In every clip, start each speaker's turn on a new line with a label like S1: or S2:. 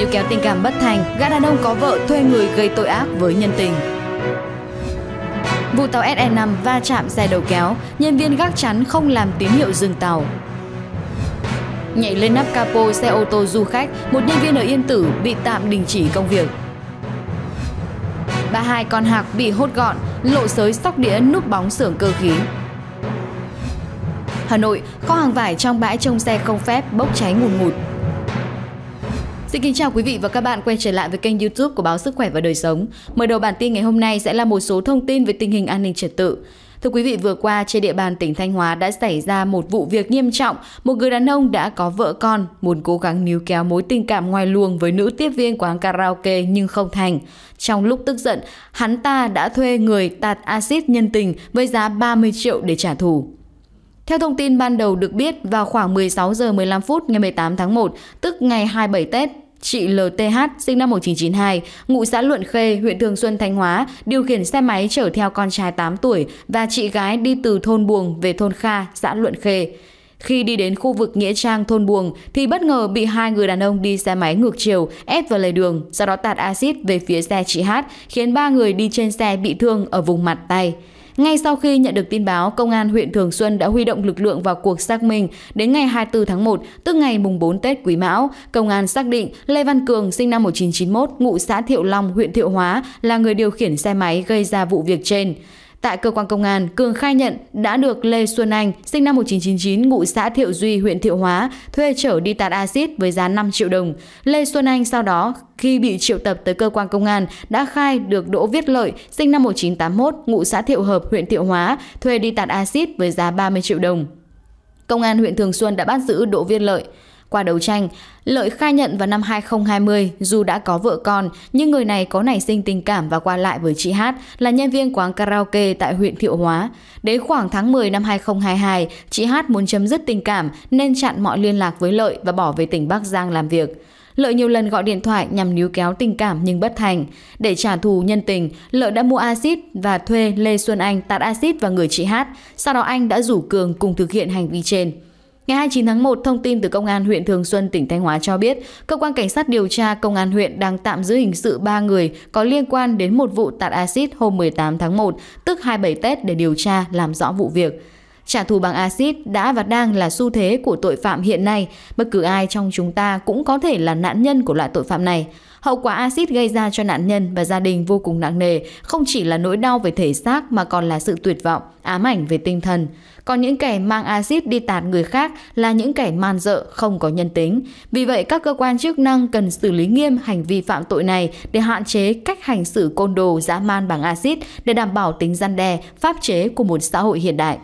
S1: Níu kéo tình cảm bất thành, gã đàn ông có vợ thuê người gây tội ác với nhân tình. Vụ tàu SE5 va chạm xe đầu kéo, nhân viên gác chắn không làm tín hiệu dừng tàu. Nhảy lên nắp capo xe ô tô du khách, một nhân viên ở Yên Tử bị tạm đình chỉ công việc. Ba hai con hạc bị hốt gọn, lộ sới sóc đĩa núp bóng xưởng cơ khí. Hà Nội, kho hàng vải trong bãi trông xe không phép bốc cháy ngùn ngụt. ngụt. Xin kính chào quý vị và các bạn quay trở lại với kênh YouTube của báo Sức khỏe và đời sống. Mở đầu bản tin ngày hôm nay sẽ là một số thông tin về tình hình an ninh trật tự. Thưa quý vị, vừa qua trên địa bàn tỉnh Thanh Hóa đã xảy ra một vụ việc nghiêm trọng. Một người đàn ông đã có vợ con, muốn cố gắng níu kéo mối tình cảm ngoài luồng với nữ tiếp viên quán karaoke nhưng không thành. Trong lúc tức giận, hắn ta đã thuê người tạt axit nhân tình với giá 30 triệu để trả thù. Theo thông tin ban đầu được biết, vào khoảng 16 giờ 15 phút ngày 18 tháng 1, tức ngày 27 Tết, chị LTH sinh năm 1992, ngụ xã Luận Khê, huyện Thường Xuân, Thanh Hóa, điều khiển xe máy chở theo con trai 8 tuổi và chị gái đi từ thôn Buồng về thôn Kha, xã Luận Khê. Khi đi đến khu vực Nghĩa Trang thôn Buồng thì bất ngờ bị hai người đàn ông đi xe máy ngược chiều ép vào lề đường, sau đó tạt axit về phía xe chị Hát, khiến ba người đi trên xe bị thương ở vùng mặt tay. Ngay sau khi nhận được tin báo, Công an huyện Thường Xuân đã huy động lực lượng vào cuộc xác minh. Đến ngày 24 tháng 1, tức ngày mùng 4 Tết Quý Mão, Công an xác định Lê Văn Cường sinh năm 1991, ngụ xã Thiệu Long, huyện Thiệu Hóa là người điều khiển xe máy gây ra vụ việc trên. Tại cơ quan công an, Cường khai nhận đã được Lê Xuân Anh, sinh năm 1999, ngụ xã Thiệu Duy, huyện Thiệu Hóa, thuê chở đi tạt acid với giá 5 triệu đồng. Lê Xuân Anh sau đó, khi bị triệu tập tới cơ quan công an, đã khai được Đỗ Viết Lợi, sinh năm 1981, ngụ xã Thiệu Hợp, huyện Thiệu Hóa, thuê đi tạt acid với giá 30 triệu đồng. Công an huyện Thường Xuân đã bắt giữ Đỗ Viết Lợi. Qua đấu tranh, Lợi khai nhận vào năm 2020, dù đã có vợ con, nhưng người này có nảy sinh tình cảm và qua lại với chị Hát là nhân viên quán karaoke tại huyện Thiệu Hóa. Đến khoảng tháng 10 năm 2022, chị Hát muốn chấm dứt tình cảm nên chặn mọi liên lạc với Lợi và bỏ về tỉnh Bắc Giang làm việc. Lợi nhiều lần gọi điện thoại nhằm níu kéo tình cảm nhưng bất thành. Để trả thù nhân tình, Lợi đã mua axit và thuê Lê Xuân Anh tạt axit vào người chị Hát. Sau đó anh đã rủ Cường cùng thực hiện hành vi trên. Ngày 29 tháng 1, thông tin từ Công an huyện Thường Xuân, tỉnh Thanh Hóa cho biết, cơ quan cảnh sát điều tra Công an huyện đang tạm giữ hình sự 3 người có liên quan đến một vụ tạt acid hôm 18 tháng 1, tức 27 Tết để điều tra làm rõ vụ việc. Trả thù bằng axit đã và đang là xu thế của tội phạm hiện nay, bất cứ ai trong chúng ta cũng có thể là nạn nhân của loại tội phạm này. Hậu quả axit gây ra cho nạn nhân và gia đình vô cùng nặng nề, không chỉ là nỗi đau về thể xác mà còn là sự tuyệt vọng, ám ảnh về tinh thần. Còn những kẻ mang axit đi tạt người khác là những kẻ man dợ, không có nhân tính. Vì vậy, các cơ quan chức năng cần xử lý nghiêm hành vi phạm tội này để hạn chế cách hành xử côn đồ dã man bằng axit để đảm bảo tính gian đe, pháp chế của một xã hội hiện đại.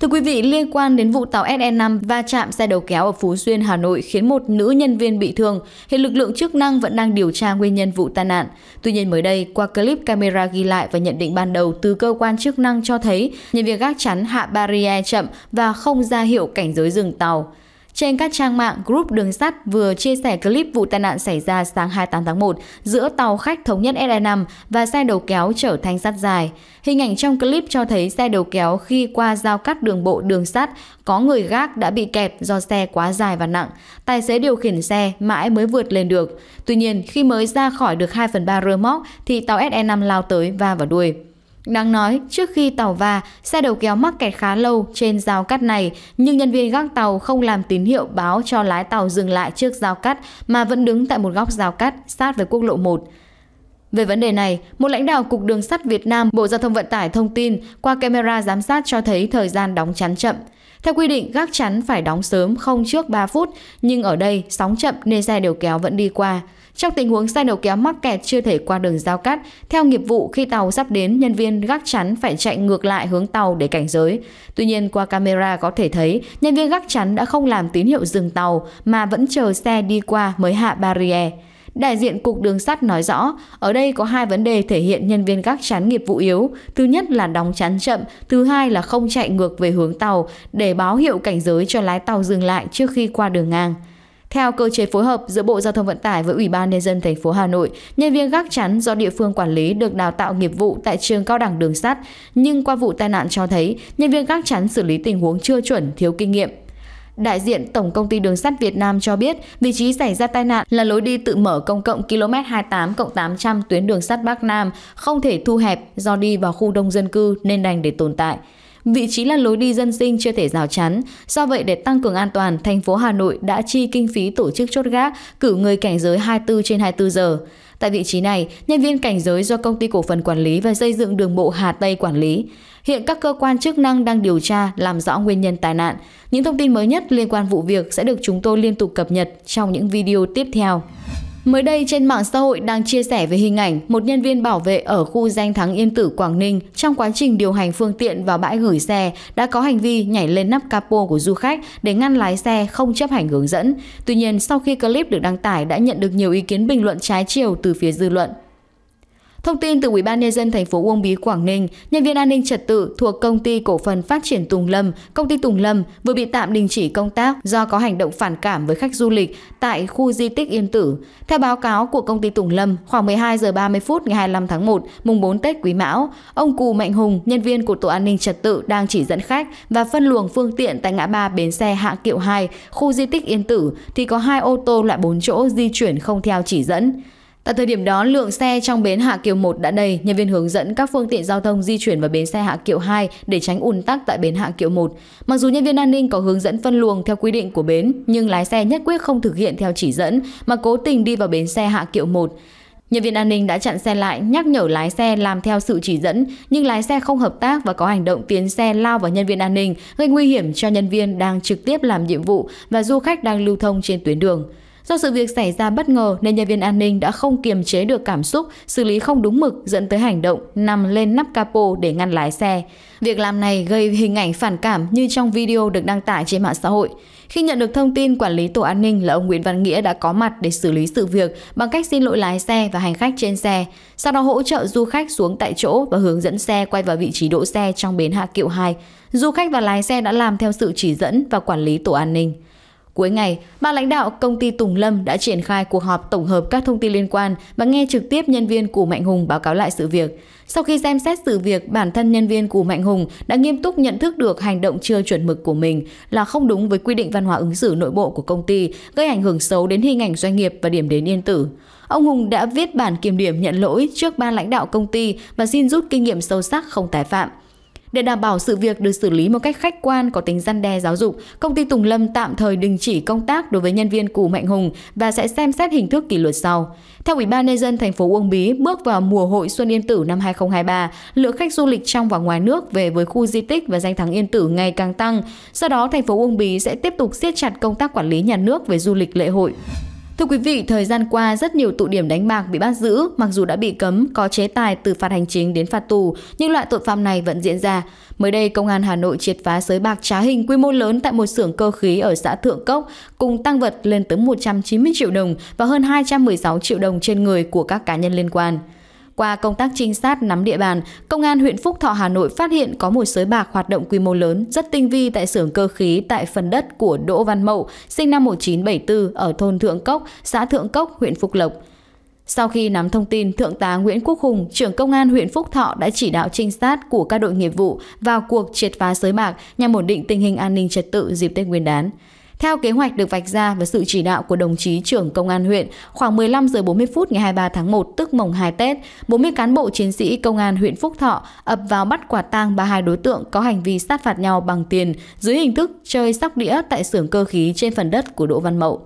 S1: Thưa quý vị, liên quan đến vụ tàu se 5 va chạm xe đầu kéo ở Phú Xuyên, Hà Nội khiến một nữ nhân viên bị thương, hiện lực lượng chức năng vẫn đang điều tra nguyên nhân vụ tai nạn. Tuy nhiên mới đây, qua clip camera ghi lại và nhận định ban đầu từ cơ quan chức năng cho thấy nhân viên gác chắn hạ barrier chậm và không ra hiệu cảnh giới dừng tàu. Trên các trang mạng, group đường sắt vừa chia sẻ clip vụ tai nạn xảy ra sáng 28 tháng 1 giữa tàu khách thống nhất SL5 và xe đầu kéo chở thanh sắt dài. Hình ảnh trong clip cho thấy xe đầu kéo khi qua giao cắt đường bộ đường sắt có người gác đã bị kẹt do xe quá dài và nặng. Tài xế điều khiển xe mãi mới vượt lên được. Tuy nhiên, khi mới ra khỏi được 2 phần 3 rơ móc thì tàu SL5 lao tới va vào đuôi. Đáng nói, trước khi tàu va, xe đầu kéo mắc kẹt khá lâu trên rào cắt này, nhưng nhân viên gác tàu không làm tín hiệu báo cho lái tàu dừng lại trước rào cắt mà vẫn đứng tại một góc rào cắt sát với quốc lộ 1. Về vấn đề này, một lãnh đạo Cục Đường sắt Việt Nam Bộ Giao thông Vận tải thông tin qua camera giám sát cho thấy thời gian đóng chắn chậm. Theo quy định, gác chắn phải đóng sớm không trước 3 phút, nhưng ở đây sóng chậm nên xe đầu kéo vẫn đi qua. Trong tình huống xe đầu kéo mắc kẹt chưa thể qua đường giao cắt, theo nghiệp vụ khi tàu sắp đến, nhân viên gác chắn phải chạy ngược lại hướng tàu để cảnh giới. Tuy nhiên qua camera có thể thấy, nhân viên gác chắn đã không làm tín hiệu dừng tàu mà vẫn chờ xe đi qua mới hạ barrier. Đại diện Cục Đường sắt nói rõ, ở đây có hai vấn đề thể hiện nhân viên gác chắn nghiệp vụ yếu. Thứ nhất là đóng chắn chậm, thứ hai là không chạy ngược về hướng tàu để báo hiệu cảnh giới cho lái tàu dừng lại trước khi qua đường ngang. Theo cơ chế phối hợp giữa Bộ Giao thông Vận tải với Ủy ban nhân dân thành phố Hà Nội, nhân viên gác chắn do địa phương quản lý được đào tạo nghiệp vụ tại trường cao đẳng đường sắt, nhưng qua vụ tai nạn cho thấy nhân viên gác chắn xử lý tình huống chưa chuẩn, thiếu kinh nghiệm. Đại diện Tổng công ty Đường sắt Việt Nam cho biết, vị trí xảy ra tai nạn là lối đi tự mở công cộng km 28 800 tuyến đường sắt Bắc Nam, không thể thu hẹp do đi vào khu đông dân cư nên đành để tồn tại. Vị trí là lối đi dân sinh chưa thể rào chắn, do vậy để tăng cường an toàn, thành phố Hà Nội đã chi kinh phí tổ chức chốt gác, cử người cảnh giới 24 trên 24 giờ. Tại vị trí này, nhân viên cảnh giới do công ty cổ phần quản lý và xây dựng đường bộ Hà Tây quản lý. Hiện các cơ quan chức năng đang điều tra làm rõ nguyên nhân tai nạn. Những thông tin mới nhất liên quan vụ việc sẽ được chúng tôi liên tục cập nhật trong những video tiếp theo. Mới đây trên mạng xã hội đang chia sẻ về hình ảnh một nhân viên bảo vệ ở khu danh thắng Yên Tử Quảng Ninh trong quá trình điều hành phương tiện vào bãi gửi xe đã có hành vi nhảy lên nắp capo của du khách để ngăn lái xe không chấp hành hướng dẫn. Tuy nhiên sau khi clip được đăng tải đã nhận được nhiều ý kiến bình luận trái chiều từ phía dư luận. Thông tin từ Ủy ban Nhân dân thành phố Uông Bí Quảng Ninh, nhân viên an ninh trật tự thuộc công ty cổ phần phát triển Tùng Lâm, công ty Tùng Lâm vừa bị tạm đình chỉ công tác do có hành động phản cảm với khách du lịch tại khu di tích Yên Tử. Theo báo cáo của công ty Tùng Lâm, khoảng 12 giờ 30 phút ngày 25 tháng 1, mùng 4 Tết Quý Mão, ông Cù Mạnh Hùng, nhân viên của tổ an ninh trật tự đang chỉ dẫn khách và phân luồng phương tiện tại ngã ba bến xe hạng Kiệu 2, khu di tích Yên Tử thì có hai ô tô loại 4 chỗ di chuyển không theo chỉ dẫn. Tại thời điểm đó, lượng xe trong bến Hạ Kiều 1 đã đầy, nhân viên hướng dẫn các phương tiện giao thông di chuyển vào bến xe Hạ Kiệu 2 để tránh ùn tắc tại bến Hạ Kiệu 1. Mặc dù nhân viên an ninh có hướng dẫn phân luồng theo quy định của bến, nhưng lái xe nhất quyết không thực hiện theo chỉ dẫn mà cố tình đi vào bến xe Hạ Kiệu 1. Nhân viên an ninh đã chặn xe lại, nhắc nhở lái xe làm theo sự chỉ dẫn, nhưng lái xe không hợp tác và có hành động tiến xe lao vào nhân viên an ninh, gây nguy hiểm cho nhân viên đang trực tiếp làm nhiệm vụ và du khách đang lưu thông trên tuyến đường. Do sự việc xảy ra bất ngờ nên nhân viên an ninh đã không kiềm chế được cảm xúc, xử lý không đúng mực dẫn tới hành động nằm lên nắp capo để ngăn lái xe. Việc làm này gây hình ảnh phản cảm như trong video được đăng tải trên mạng xã hội. Khi nhận được thông tin, quản lý tổ an ninh là ông Nguyễn Văn Nghĩa đã có mặt để xử lý sự việc bằng cách xin lỗi lái xe và hành khách trên xe, sau đó hỗ trợ du khách xuống tại chỗ và hướng dẫn xe quay vào vị trí đỗ xe trong bến Hạ Kiệu 2. Du khách và lái xe đã làm theo sự chỉ dẫn và quản lý tổ an ninh. Cuối ngày, ba lãnh đạo công ty Tùng Lâm đã triển khai cuộc họp tổng hợp các thông tin liên quan và nghe trực tiếp nhân viên Cù Mạnh Hùng báo cáo lại sự việc. Sau khi xem xét sự việc, bản thân nhân viên Cù Mạnh Hùng đã nghiêm túc nhận thức được hành động chưa chuẩn mực của mình là không đúng với quy định văn hóa ứng xử nội bộ của công ty, gây ảnh hưởng xấu đến hình ảnh doanh nghiệp và điểm đến yên tử. Ông Hùng đã viết bản kiểm điểm nhận lỗi trước ban lãnh đạo công ty và xin rút kinh nghiệm sâu sắc không tái phạm. Để đảm bảo sự việc được xử lý một cách khách quan có tính răn đe giáo dục, công ty Tùng Lâm tạm thời đình chỉ công tác đối với nhân viên Cù Mạnh Hùng và sẽ xem xét hình thức kỷ luật sau. Theo Ủy ban nhân dân thành phố Uông Bí, bước vào mùa hội Xuân Yên Tử năm 2023, lượng khách du lịch trong và ngoài nước về với khu di tích và danh thắng Yên Tử ngày càng tăng. Do đó, thành phố Uông Bí sẽ tiếp tục siết chặt công tác quản lý nhà nước về du lịch lễ hội. Thưa quý vị, thời gian qua rất nhiều tụ điểm đánh bạc bị bắt giữ, mặc dù đã bị cấm, có chế tài từ phạt hành chính đến phạt tù, nhưng loại tội phạm này vẫn diễn ra. Mới đây, Công an Hà Nội triệt phá sới bạc trá hình quy mô lớn tại một xưởng cơ khí ở xã Thượng Cốc, cùng tăng vật lên tới 190 triệu đồng và hơn 216 triệu đồng trên người của các cá nhân liên quan. Qua công tác trinh sát nắm địa bàn, Công an huyện Phúc Thọ Hà Nội phát hiện có một sới bạc hoạt động quy mô lớn, rất tinh vi tại xưởng cơ khí tại phần đất của Đỗ Văn Mậu, sinh năm 1974 ở thôn Thượng Cốc, xã Thượng Cốc, huyện Phúc Lộc. Sau khi nắm thông tin, Thượng tá Nguyễn Quốc Hùng, trưởng công an huyện Phúc Thọ đã chỉ đạo trinh sát của các đội nghiệp vụ vào cuộc triệt phá sới bạc nhằm ổn định tình hình an ninh trật tự dịp Tết Nguyên đán. Theo kế hoạch được vạch ra và sự chỉ đạo của đồng chí trưởng công an huyện, khoảng 15 giờ 40 phút ngày 23 tháng 1 tức mồng 2 Tết, 40 cán bộ chiến sĩ công an huyện Phúc Thọ ập vào bắt quả tang 32 đối tượng có hành vi sát phạt nhau bằng tiền dưới hình thức chơi sóc đĩa tại xưởng cơ khí trên phần đất của Đỗ Văn Mậu.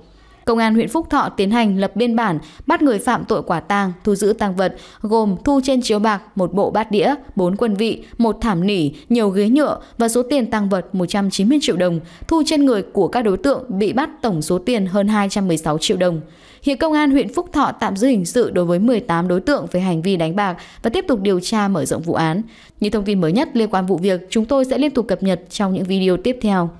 S1: Công an huyện Phúc Thọ tiến hành lập biên bản, bắt người phạm tội quả tang, thu giữ tăng vật gồm thu trên chiếu bạc một bộ bát đĩa, bốn quân vị, một thảm nỉ, nhiều ghế nhựa và số tiền tăng vật 190 triệu đồng, thu trên người của các đối tượng bị bắt tổng số tiền hơn 216 triệu đồng. Hiện công an huyện Phúc Thọ tạm giữ hình sự đối với 18 đối tượng về hành vi đánh bạc và tiếp tục điều tra mở rộng vụ án. Những thông tin mới nhất liên quan vụ việc chúng tôi sẽ liên tục cập nhật trong những video tiếp theo.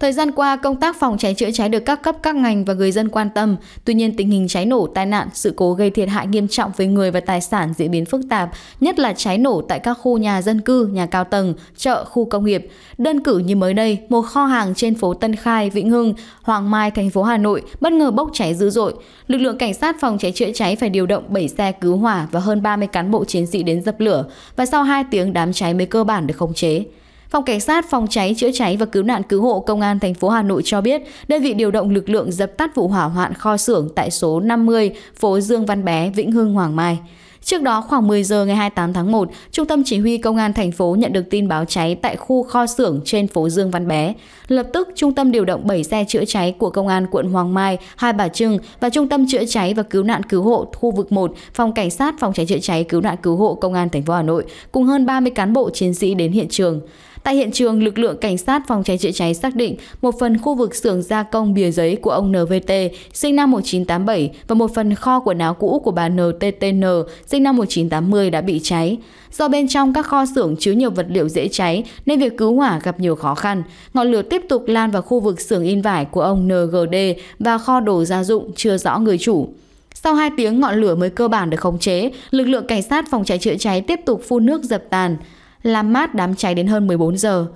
S1: Thời gian qua, công tác phòng cháy chữa cháy được các cấp các ngành và người dân quan tâm. Tuy nhiên, tình hình cháy nổ, tai nạn, sự cố gây thiệt hại nghiêm trọng với người và tài sản diễn biến phức tạp, nhất là cháy nổ tại các khu nhà dân cư, nhà cao tầng, chợ, khu công nghiệp. Đơn cử như mới đây, một kho hàng trên phố Tân Khai, Vĩnh Hưng, Hoàng Mai, thành phố Hà Nội bất ngờ bốc cháy dữ dội. Lực lượng cảnh sát phòng cháy chữa cháy phải điều động 7 xe cứu hỏa và hơn 30 cán bộ chiến sĩ đến dập lửa và sau 2 tiếng đám cháy mới cơ bản được khống chế. Phòng Cảnh sát Phòng cháy chữa cháy và Cứu nạn Cứu hộ Công an thành phố Hà Nội cho biết, đơn vị điều động lực lượng dập tắt vụ hỏa hoạn kho xưởng tại số 50 phố Dương Văn Bé, Vĩnh Hưng, Hoàng Mai. Trước đó khoảng 10 giờ ngày 28 tháng 1, Trung tâm Chỉ huy Công an thành phố nhận được tin báo cháy tại khu kho xưởng trên phố Dương Văn Bé. Lập tức, Trung tâm điều động 7 xe chữa cháy của Công an quận Hoàng Mai, Hai Bà Trưng và Trung tâm chữa cháy và cứu nạn cứu hộ khu vực 1, Phòng Cảnh sát Phòng cháy chữa cháy cứu nạn cứu hộ Công an thành phố Hà Nội cùng hơn 30 cán bộ chiến sĩ đến hiện trường. Tại hiện trường, lực lượng cảnh sát phòng cháy chữa cháy xác định một phần khu vực xưởng gia công bìa giấy của ông NVT sinh năm 1987 và một phần kho quần áo cũ của bà NTTN sinh năm 1980 đã bị cháy. Do bên trong các kho xưởng chứa nhiều vật liệu dễ cháy nên việc cứu hỏa gặp nhiều khó khăn. Ngọn lửa tiếp tục lan vào khu vực xưởng in vải của ông NGD và kho đồ gia dụng chưa rõ người chủ. Sau 2 tiếng ngọn lửa mới cơ bản được khống chế, lực lượng cảnh sát phòng cháy chữa cháy tiếp tục phun nước dập tàn làm mát đám cháy đến hơn 14 giờ.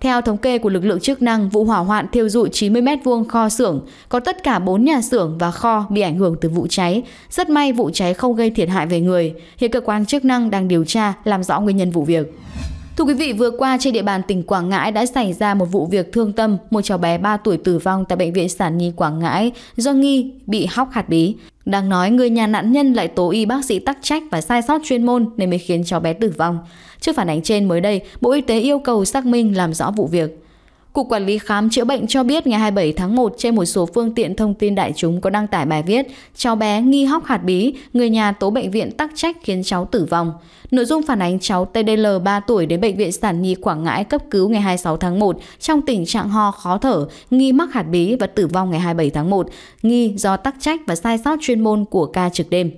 S1: Theo thống kê của lực lượng chức năng, vụ hỏa hoạn thiêu dụi 90 m2 kho xưởng, có tất cả 4 nhà xưởng và kho bị ảnh hưởng từ vụ cháy. Rất may vụ cháy không gây thiệt hại về người. Hiện cơ quan chức năng đang điều tra làm rõ nguyên nhân vụ việc. Thưa quý vị, vừa qua trên địa bàn tỉnh Quảng Ngãi đã xảy ra một vụ việc thương tâm, một cháu bé 3 tuổi tử vong tại bệnh viện sản nhi Quảng Ngãi do nghi bị hóc hạt bí. Đang nói người nhà nạn nhân lại tố y bác sĩ tắc trách và sai sót chuyên môn nên mới khiến cháu bé tử vong. Trước phản ánh trên mới đây, Bộ Y tế yêu cầu xác minh làm rõ vụ việc. Cục Quản lý Khám chữa bệnh cho biết ngày 27 tháng 1 trên một số phương tiện thông tin đại chúng có đăng tải bài viết Cháu bé nghi hóc hạt bí, người nhà tố bệnh viện tắc trách khiến cháu tử vong. Nội dung phản ánh cháu TDL 3 tuổi đến Bệnh viện Sản Nhi Quảng Ngãi cấp cứu ngày 26 tháng 1 trong tình trạng ho khó thở, nghi mắc hạt bí và tử vong ngày 27 tháng 1, nghi do tắc trách và sai sót chuyên môn của ca trực đêm.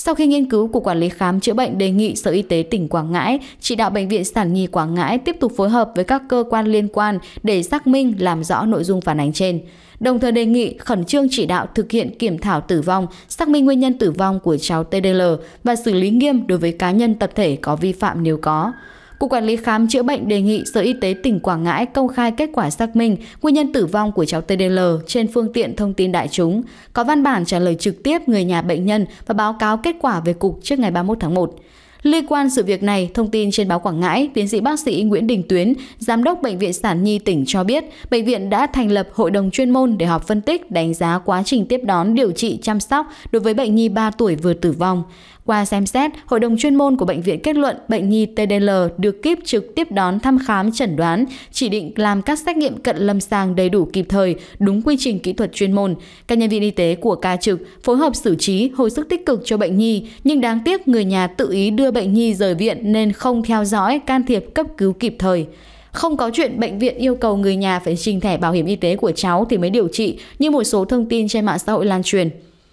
S1: Sau khi nghiên cứu, của Quản lý Khám chữa bệnh đề nghị Sở Y tế tỉnh Quảng Ngãi chỉ đạo Bệnh viện Sản Nhi Quảng Ngãi tiếp tục phối hợp với các cơ quan liên quan để xác minh làm rõ nội dung phản ánh trên. Đồng thời đề nghị khẩn trương chỉ đạo thực hiện kiểm thảo tử vong, xác minh nguyên nhân tử vong của cháu TDL và xử lý nghiêm đối với cá nhân tập thể có vi phạm nếu có. Cục Quản lý Khám chữa bệnh đề nghị Sở Y tế tỉnh Quảng Ngãi công khai kết quả xác minh nguyên nhân tử vong của cháu TDL trên phương tiện thông tin đại chúng, có văn bản trả lời trực tiếp người nhà bệnh nhân và báo cáo kết quả về Cục trước ngày 31 tháng 1. Liên quan sự việc này, thông tin trên báo Quảng Ngãi, tiến sĩ bác sĩ Nguyễn Đình Tuyến, giám đốc Bệnh viện Sản Nhi tỉnh cho biết, bệnh viện đã thành lập hội đồng chuyên môn để họp phân tích, đánh giá quá trình tiếp đón, điều trị, chăm sóc đối với bệnh nhi 3 tuổi vừa tử vong. Qua xem xét, hội đồng chuyên môn của bệnh viện kết luận bệnh nhi TDL được kíp trực tiếp đón thăm khám chẩn đoán, chỉ định làm các xét nghiệm cận lâm sàng đầy đủ kịp thời, đúng quy trình kỹ thuật chuyên môn. Các nhân viên y tế của ca trực phối hợp xử trí, hồi sức tích cực cho bệnh nhi, nhưng đáng tiếc người nhà tự ý đưa bệnh nhi rời viện nên không theo dõi, can thiệp cấp cứu kịp thời. Không có chuyện bệnh viện yêu cầu người nhà phải trình thẻ bảo hiểm y tế của cháu thì mới điều trị như một số thông tin trên mạng xã hội lan truyền.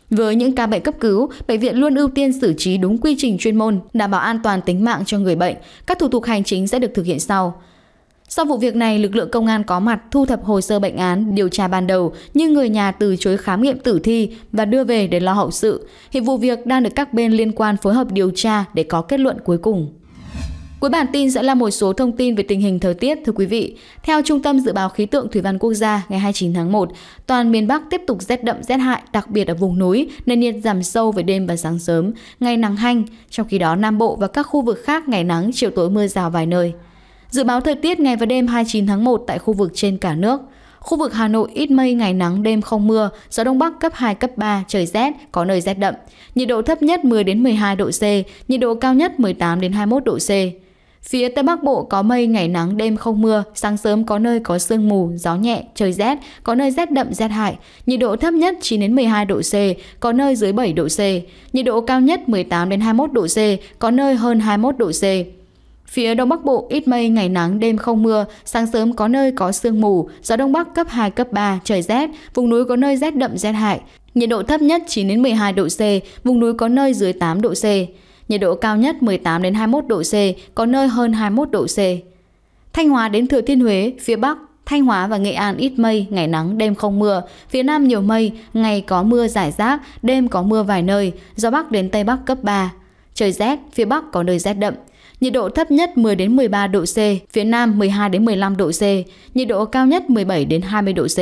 S1: Với những ca bệnh cấp cứu, bệnh viện luôn ưu tiên xử trí đúng quy trình chuyên môn, đảm bảo an toàn tính mạng cho người bệnh. Các thủ tục hành chính sẽ được thực hiện sau. Sau vụ việc này, lực lượng công an có mặt thu thập hồ sơ bệnh án, điều tra ban đầu, nhưng người nhà từ chối khám nghiệm tử thi và đưa về để lo hậu sự. Hiện vụ việc đang được các bên liên quan phối hợp điều tra để có kết luận cuối cùng. Cuối bản tin sẽ là một số thông tin về tình hình thời tiết thưa quý vị. Theo Trung tâm Dự báo Khí tượng Thủy văn Quốc gia, ngày 29 tháng 1, toàn miền Bắc tiếp tục rét đậm rét hại, đặc biệt ở vùng núi, nên nhiệt giảm sâu về đêm và sáng sớm, ngày nắng hanh. Trong khi đó, Nam Bộ và các khu vực khác ngày nắng, chiều tối mưa rào vài nơi. Dự báo thời tiết ngày và đêm 29 tháng 1 tại khu vực trên cả nước. Khu vực Hà Nội ít mây, ngày nắng, đêm không mưa, gió đông bắc cấp 2, cấp 3, trời rét, có nơi rét đậm. Nhiệt độ thấp nhất 10 đến 12 độ C, nhiệt độ cao nhất 18 đến 21 độ C. Phía Tây Bắc Bộ có mây, ngày nắng, đêm không mưa, sáng sớm có nơi có sương mù, gió nhẹ, trời rét, có nơi rét đậm rét hại, nhiệt độ thấp nhất 9 đến 12 độ C, có nơi dưới 7 độ C, nhiệt độ cao nhất 18 đến 21 độ C, có nơi hơn 21 độ C. Phía Đông Bắc Bộ ít mây, ngày nắng, đêm không mưa, sáng sớm có nơi có sương mù, gió Đông Bắc cấp 2, cấp 3, trời rét, vùng núi có nơi rét đậm rét hại, nhiệt độ thấp nhất 9 đến 12 độ C, vùng núi có nơi dưới 8 độ C nhiệt độ cao nhất 18 đến 21 độ C, có nơi hơn 21 độ C. Thanh Hóa đến Thừa Thiên Huế, phía Bắc, Thanh Hóa và Nghệ An ít mây, ngày nắng, đêm không mưa. Phía Nam nhiều mây, ngày có mưa rải rác, đêm có mưa vài nơi, gió Bắc đến Tây Bắc cấp 3. Trời rét, phía Bắc có nơi rét đậm. Nhiệt độ thấp nhất 10 đến 13 độ C, phía Nam 12 đến 15 độ C, nhiệt độ cao nhất 17 đến 20 độ C.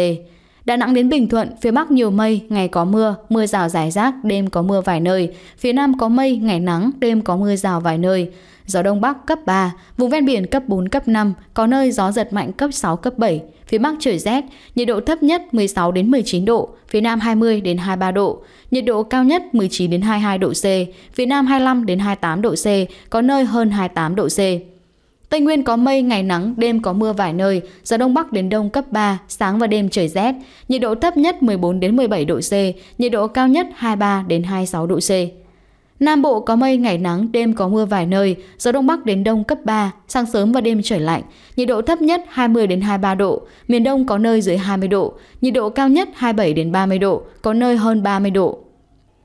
S1: Đà Nẵng đến Bình Thuận, phía Bắc nhiều mây, ngày có mưa, mưa rào rải rác, đêm có mưa vài nơi. Phía Nam có mây, ngày nắng, đêm có mưa rào vài nơi. Gió Đông Bắc cấp 3, vùng ven biển cấp 4, cấp 5, có nơi gió giật mạnh cấp 6, cấp 7. Phía Bắc trời rét, nhiệt độ thấp nhất 16 đến 19 độ, phía Nam 20 đến 23 độ, nhiệt độ cao nhất 19 đến 22 độ C, phía Nam 25 đến 28 độ C, có nơi hơn 28 độ C. Tây Nguyên có mây, ngày nắng, đêm có mưa vài nơi, gió đông bắc đến đông cấp 3, sáng và đêm trời rét, nhiệt độ thấp nhất 14 đến 17 độ C, nhiệt độ cao nhất 23 đến 26 độ C. Nam Bộ có mây, ngày nắng, đêm có mưa vài nơi, gió đông bắc đến đông cấp 3, sáng sớm và đêm trời lạnh, nhiệt độ thấp nhất 20 đến 23 độ, miền đông có nơi dưới 20 độ, nhiệt độ cao nhất 27 đến 30 độ, có nơi hơn 30 độ.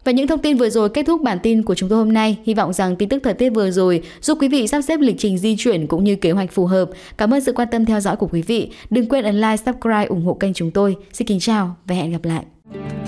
S1: Và những thông tin vừa rồi kết thúc bản tin của chúng tôi hôm nay. Hy vọng rằng tin tức thời tiết vừa rồi giúp quý vị sắp xếp lịch trình di chuyển cũng như kế hoạch phù hợp. Cảm ơn sự quan tâm theo dõi của quý vị. Đừng quên ấn like, subscribe, ủng hộ kênh chúng tôi. Xin kính chào và hẹn gặp lại.